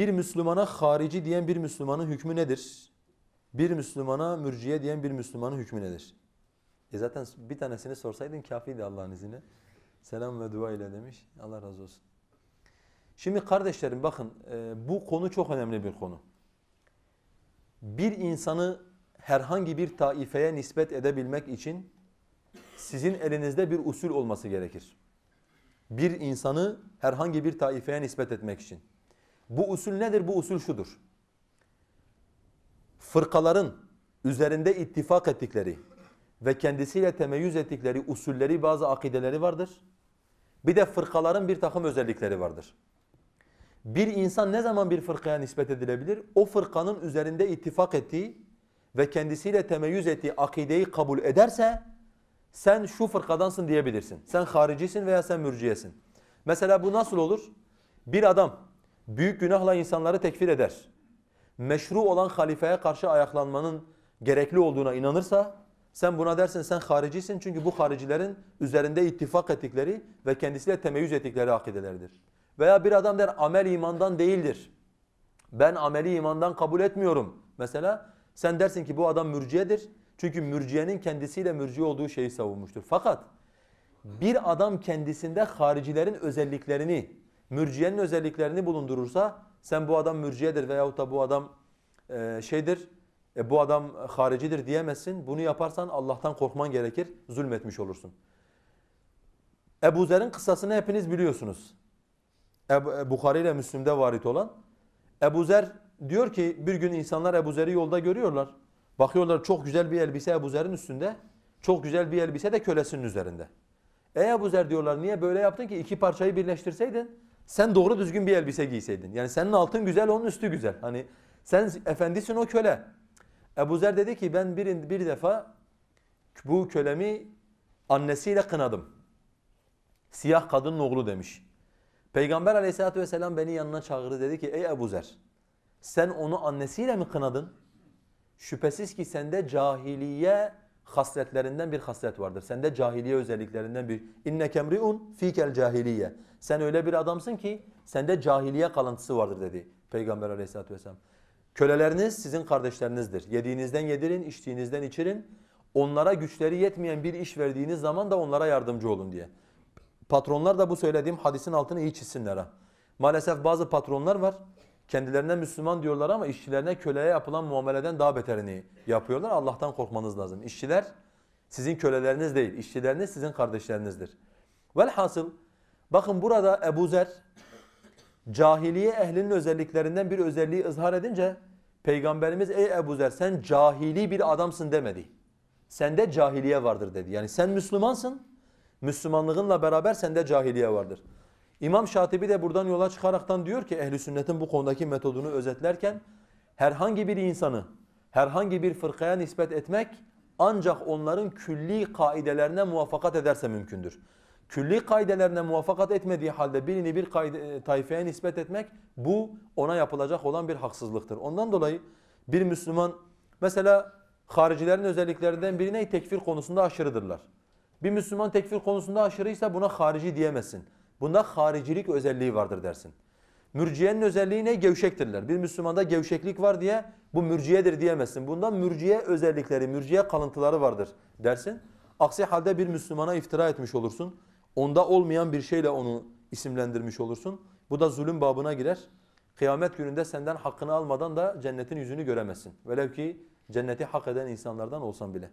Bir Müslümana harici diyen bir Müslümanın hükmü nedir? Bir Müslümana mürciye diyen bir Müslümanın hükmü nedir? E zaten bir tanesini sorsaydın kafiydi Allah'ın izniyle. Selam ve dua ile demiş. Allah razı olsun. Şimdi kardeşlerim bakın e, bu konu çok önemli bir konu. Bir insanı herhangi bir taifeye nispet edebilmek için sizin elinizde bir usul olması gerekir. Bir insanı herhangi bir taifeye nispet etmek için. Bu usul nedir? Bu usul şudur. Fırkaların üzerinde ittifak ettikleri ve kendisiyle temeyyüz ettikleri usulleri bazı akideleri vardır. Bir de fırkaların bir takım özellikleri vardır. Bir insan ne zaman bir fırkaya nispet edilebilir? O fırkanın üzerinde ittifak ettiği ve kendisiyle temeyyüz ettiği akideyi kabul ederse sen şu fırkadansın diyebilirsin. Sen haricisin veya sen mürciyesin. Mesela bu nasıl olur? Bir adam büyük günahla insanları tekfir eder, meşru olan halifeye karşı ayaklanmanın gerekli olduğuna inanırsa, sen buna dersin sen haricisin çünkü bu haricilerin üzerinde ittifak ettikleri ve kendisiyle temeyyüz ettikleri akidelerdir. Veya bir adam der amel imandan değildir. Ben ameli imandan kabul etmiyorum. Mesela sen dersin ki bu adam mürciyedir. Çünkü mürciyenin kendisiyle mürciye olduğu şeyi savunmuştur. Fakat bir adam kendisinde haricilerin özelliklerini mürciyenin özelliklerini bulundurursa sen bu adam mürciyedir veyahut da bu adam e, şeydir, e, bu adam haricidir diyemezsin. Bunu yaparsan Allah'tan korkman gerekir, zulmetmiş olursun. Ebu Zer'in kıssasını hepiniz biliyorsunuz. E, Bukhari ile Müslim'de varit olan. Ebu Zer diyor ki bir gün insanlar Ebu Zer'i yolda görüyorlar. Bakıyorlar çok güzel bir elbise Ebu Zer'in üstünde. Çok güzel bir elbise de kölesinin üzerinde. Ey Ebu Zer diyorlar niye böyle yaptın ki iki parçayı birleştirseydin sen doğru düzgün bir elbise giyseydin. Yani senin altın güzel, onun üstü güzel. Hani sen efendisin o köle. Ebu Zer dedi ki ben bir, bir defa bu kölemi annesiyle kınadım. Siyah kadının oğlu demiş. Peygamber aleyhissalatü vesselam beni yanına çağırdı dedi ki ey Ebu Zer sen onu annesiyle mi kınadın? Şüphesiz ki sende cahiliye hasletlerinden bir haslet vardır. Sende cahiliye özelliklerinden bir. İnne kemriun fikel cahiliye. Sen öyle bir adamsın ki sende cahiliye kalıntısı vardır dedi Peygamber Aleyhisselatü vesselam. Köleleriniz sizin kardeşlerinizdir. Yediğinizden yedirin, içtiğinizden içirin. Onlara güçleri yetmeyen bir iş verdiğiniz zaman da onlara yardımcı olun diye. Patronlar da bu söylediğim hadisin altını iyi çizsinler ha. Maalesef bazı patronlar var. Kendilerine Müslüman diyorlar ama işçilerine köleye yapılan muameleden daha beterini yapıyorlar. Allah'tan korkmanız lazım. İşçiler sizin köleleriniz değil, işçileriniz sizin kardeşlerinizdir. Velhasıl bakın burada Ebu Zer cahiliye ehlinin özelliklerinden bir özelliği ızhar edince Peygamberimiz ey Ebu Zer sen cahili bir adamsın demedi. Sende cahiliye vardır dedi. Yani sen Müslümansın, Müslümanlığınla beraber sende cahiliye vardır. İmam Şatibi de buradan yola çıkaraktan diyor ki ehli sünnetin bu konudaki metodunu özetlerken herhangi bir insanı herhangi bir fırkaya nispet etmek ancak onların külli kaidelerine muvaffakat ederse mümkündür. Külli kaidelerine muvaffakat etmediği halde birini bir kaide, e, tayfeye nispet etmek bu ona yapılacak olan bir haksızlıktır. Ondan dolayı bir Müslüman mesela haricilerin özelliklerinden birine tekfir konusunda aşırıdırlar. Bir Müslüman tekfir konusunda aşırıysa buna harici diyemezsin. Bunda haricilik özelliği vardır dersin. Mürciyenin özelliği ne? Gevşektirler. Bir Müslümanda gevşeklik var diye bu mürciyedir diyemezsin. Bunda mürciye özellikleri, mürciye kalıntıları vardır dersin. Aksi halde bir Müslümana iftira etmiş olursun. Onda olmayan bir şeyle onu isimlendirmiş olursun. Bu da zulüm babına girer. Kıyamet gününde senden hakkını almadan da cennetin yüzünü göremezsin. Velev ki cenneti hak eden insanlardan olsan bile.